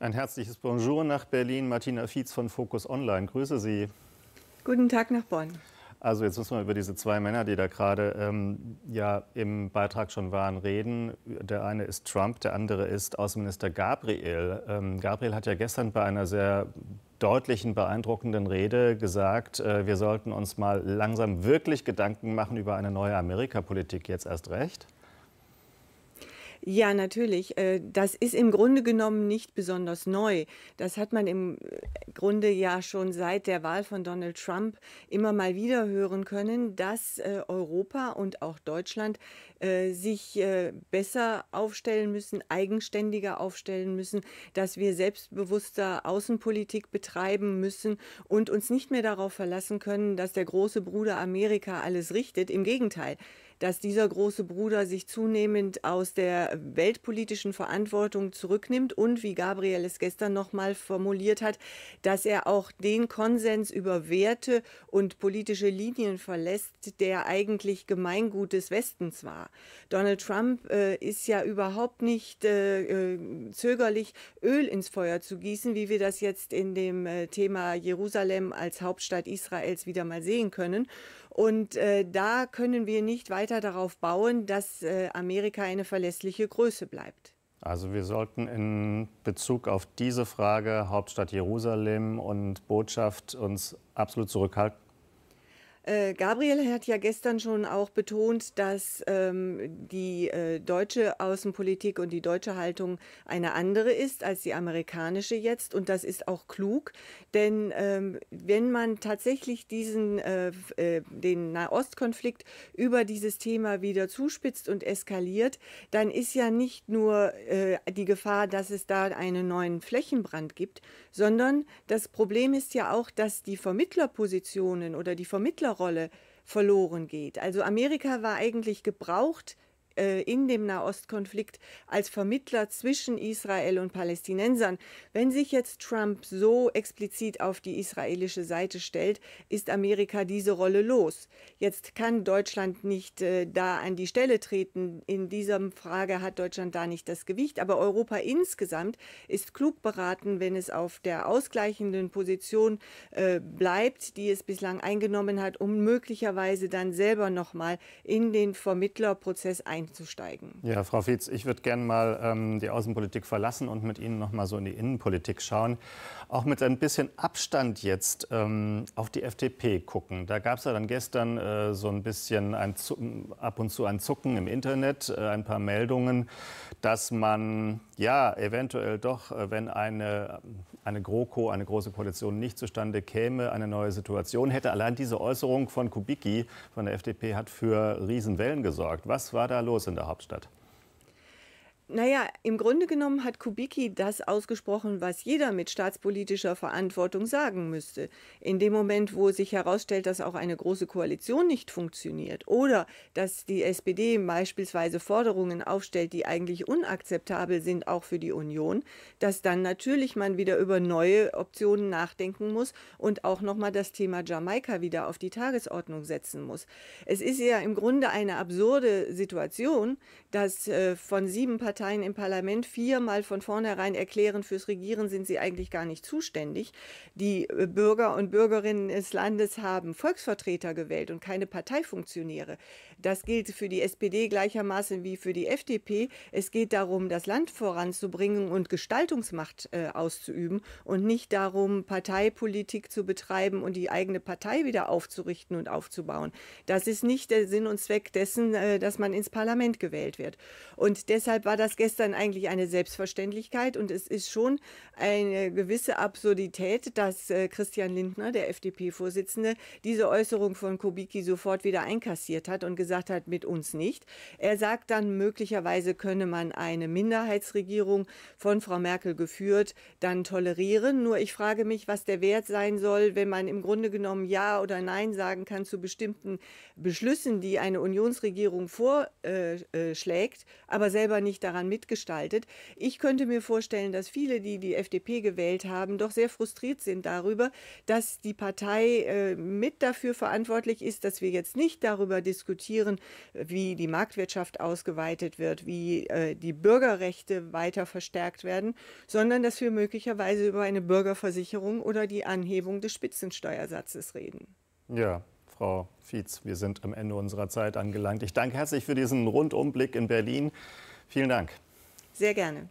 Ein herzliches Bonjour nach Berlin. Martina Fietz von Focus Online. Grüße Sie. Guten Tag nach Bonn. Also jetzt müssen wir über diese zwei Männer, die da gerade ähm, ja im Beitrag schon waren, reden. Der eine ist Trump, der andere ist Außenminister Gabriel. Ähm, Gabriel hat ja gestern bei einer sehr deutlichen, beeindruckenden Rede gesagt, äh, wir sollten uns mal langsam wirklich Gedanken machen über eine neue Amerikapolitik, jetzt erst recht. Ja, natürlich. Äh, das ist im Grunde genommen nicht besonders neu. Das hat man im äh, Grunde ja schon seit der Wahl von Donald Trump immer mal wieder hören können, dass äh, Europa und auch Deutschland sich besser aufstellen müssen, eigenständiger aufstellen müssen, dass wir selbstbewusster Außenpolitik betreiben müssen und uns nicht mehr darauf verlassen können, dass der große Bruder Amerika alles richtet. Im Gegenteil, dass dieser große Bruder sich zunehmend aus der weltpolitischen Verantwortung zurücknimmt und, wie Gabriel es gestern nochmal formuliert hat, dass er auch den Konsens über Werte und politische Linien verlässt, der eigentlich Gemeingut des Westens war. Donald Trump äh, ist ja überhaupt nicht äh, äh zögerlich, Öl ins Feuer zu gießen, wie wir das jetzt in dem äh, Thema Jerusalem als Hauptstadt Israels wieder mal sehen können. Und äh, da können wir nicht weiter weiter darauf bauen, dass äh, Amerika eine verlässliche Größe bleibt? Also wir sollten in Bezug auf diese Frage Hauptstadt Jerusalem und Botschaft uns absolut zurückhalten äh, Gabriel hat ja gestern schon auch betont, dass ähm, die äh, deutsche Außenpolitik und die deutsche Haltung eine andere ist als die amerikanische jetzt. Und das ist auch klug, denn ähm, wenn man tatsächlich diesen, äh, äh, den Nahostkonflikt über dieses Thema wieder zuspitzt und eskaliert, dann ist ja nicht nur äh, die Gefahr, dass es da einen neuen Flächenbrand gibt, sondern das Problem ist ja auch, dass die Vermittlerpositionen oder die Vermittler Vermittlerrolle verloren geht. Also Amerika war eigentlich gebraucht äh, in dem Nahostkonflikt als Vermittler zwischen Israel und Palästinensern. Wenn sich jetzt Trump so explizit auf die israelische Seite stellt, ist Amerika diese Rolle los. Jetzt kann Deutschland nicht äh, da an die Stelle treten. In dieser Frage hat Deutschland da nicht das Gewicht. Aber Europa insgesamt ist klug beraten, wenn es auf der ausgleichenden Position äh, bleibt, die es bislang eingenommen hat, um möglicherweise dann selber nochmal in den Vermittlerprozess einzugehen einzusteigen. Ja, Frau Fietz, ich würde gerne mal ähm, die Außenpolitik verlassen und mit Ihnen noch mal so in die Innenpolitik schauen. Auch mit ein bisschen Abstand jetzt ähm, auf die FDP gucken. Da gab es ja dann gestern äh, so ein bisschen ein ab und zu ein Zucken im Internet, äh, ein paar Meldungen, dass man ja, eventuell doch, äh, wenn eine, ähm, eine GroKo, eine große Koalition nicht zustande käme, eine neue Situation hätte. Allein diese Äußerung von Kubicki von der FDP hat für Riesenwellen gesorgt. Was war da los in der Hauptstadt? Naja, im Grunde genommen hat Kubicki das ausgesprochen, was jeder mit staatspolitischer Verantwortung sagen müsste. In dem Moment, wo sich herausstellt, dass auch eine große Koalition nicht funktioniert oder dass die SPD beispielsweise Forderungen aufstellt, die eigentlich unakzeptabel sind, auch für die Union, dass dann natürlich man wieder über neue Optionen nachdenken muss und auch nochmal das Thema Jamaika wieder auf die Tagesordnung setzen muss. Es ist ja im Grunde eine absurde Situation, dass äh, von sieben Parteien Parteien im Parlament viermal von vornherein erklären, fürs Regieren sind sie eigentlich gar nicht zuständig. Die äh, Bürger und Bürgerinnen des Landes haben Volksvertreter gewählt und keine Parteifunktionäre. Das gilt für die SPD gleichermaßen wie für die FDP. Es geht darum, das Land voranzubringen und Gestaltungsmacht äh, auszuüben und nicht darum, Parteipolitik zu betreiben und die eigene Partei wieder aufzurichten und aufzubauen. Das ist nicht der Sinn und Zweck dessen, äh, dass man ins Parlament gewählt wird. Und deshalb war das das gestern eigentlich eine Selbstverständlichkeit und es ist schon eine gewisse Absurdität, dass äh, Christian Lindner, der FDP-Vorsitzende, diese Äußerung von Kubicki sofort wieder einkassiert hat und gesagt hat, mit uns nicht. Er sagt dann, möglicherweise könne man eine Minderheitsregierung von Frau Merkel geführt dann tolerieren. Nur ich frage mich, was der Wert sein soll, wenn man im Grunde genommen Ja oder Nein sagen kann zu bestimmten Beschlüssen, die eine Unionsregierung vorschlägt, äh, äh, aber selber nicht daran daran mitgestaltet. Ich könnte mir vorstellen, dass viele, die die FDP gewählt haben, doch sehr frustriert sind darüber, dass die Partei äh, mit dafür verantwortlich ist, dass wir jetzt nicht darüber diskutieren, wie die Marktwirtschaft ausgeweitet wird, wie äh, die Bürgerrechte weiter verstärkt werden, sondern dass wir möglicherweise über eine Bürgerversicherung oder die Anhebung des Spitzensteuersatzes reden. Ja, Frau Fietz, wir sind am Ende unserer Zeit angelangt. Ich danke herzlich für diesen Rundumblick in Berlin. Vielen Dank. Sehr gerne.